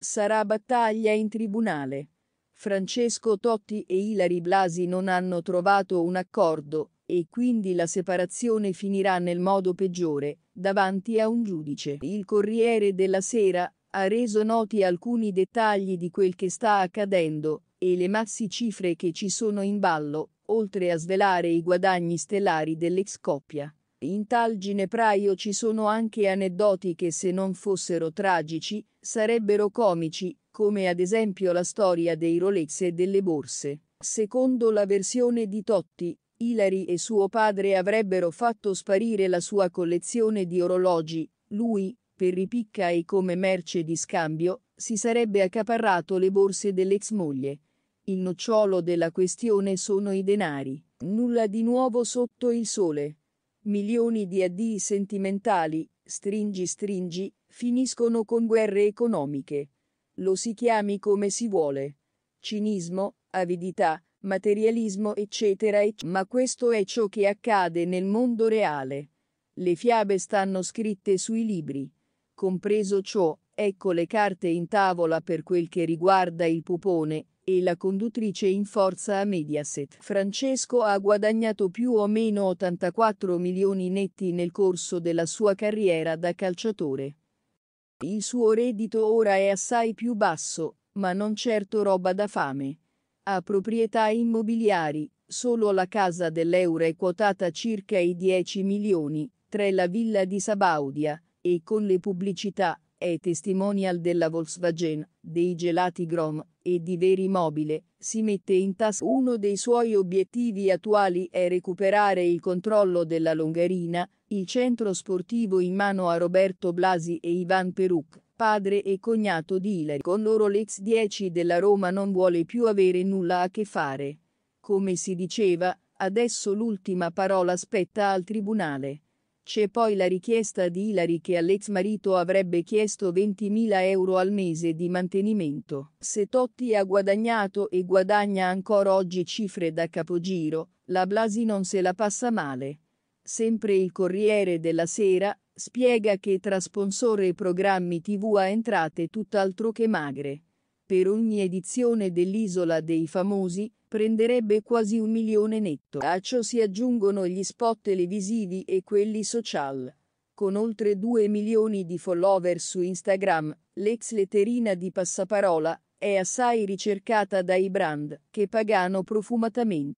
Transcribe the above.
Sarà battaglia in tribunale. Francesco Totti e Ilari Blasi non hanno trovato un accordo, e quindi la separazione finirà nel modo peggiore, davanti a un giudice. Il Corriere della Sera ha reso noti alcuni dettagli di quel che sta accadendo, e le massi cifre che ci sono in ballo, oltre a svelare i guadagni stellari dell'ex coppia. In tal ginepraio ci sono anche aneddoti che se non fossero tragici, sarebbero comici, come ad esempio la storia dei Rolex e delle borse. Secondo la versione di Totti, Hilary e suo padre avrebbero fatto sparire la sua collezione di orologi, lui, per ripicca e come merce di scambio, si sarebbe accaparrato le borse dell'ex moglie. Il nocciolo della questione sono i denari, nulla di nuovo sotto il sole milioni di addii sentimentali, stringi stringi, finiscono con guerre economiche. Lo si chiami come si vuole. Cinismo, avidità, materialismo eccetera ecc. ma questo è ciò che accade nel mondo reale. Le fiabe stanno scritte sui libri. Compreso ciò, ecco le carte in tavola per quel che riguarda il pupone, e la conduttrice in forza a Mediaset. Francesco ha guadagnato più o meno 84 milioni netti nel corso della sua carriera da calciatore. Il suo reddito ora è assai più basso, ma non certo roba da fame. Ha proprietà immobiliari, solo la casa dell'Euro è quotata circa i 10 milioni, tra la villa di Sabaudia, e con le pubblicità, è testimonial della Volkswagen, dei gelati Grom, e di veri mobile, si mette in tasca. uno dei suoi obiettivi attuali è recuperare il controllo della Longherina, il centro sportivo in mano a Roberto Blasi e Ivan Peruc, padre e cognato di Hilary. Con loro l'ex 10 della Roma non vuole più avere nulla a che fare. Come si diceva, adesso l'ultima parola spetta al tribunale. C'è poi la richiesta di Ilari che all'ex marito avrebbe chiesto 20.000 euro al mese di mantenimento. Se Totti ha guadagnato e guadagna ancora oggi cifre da capogiro, la Blasi non se la passa male. Sempre il Corriere della Sera spiega che tra sponsor e programmi tv ha entrate tutt'altro che magre per ogni edizione dell'Isola dei Famosi, prenderebbe quasi un milione netto. A ciò si aggiungono gli spot televisivi e quelli social. Con oltre 2 milioni di follower su Instagram, l'ex letterina di Passaparola è assai ricercata dai brand, che pagano profumatamente.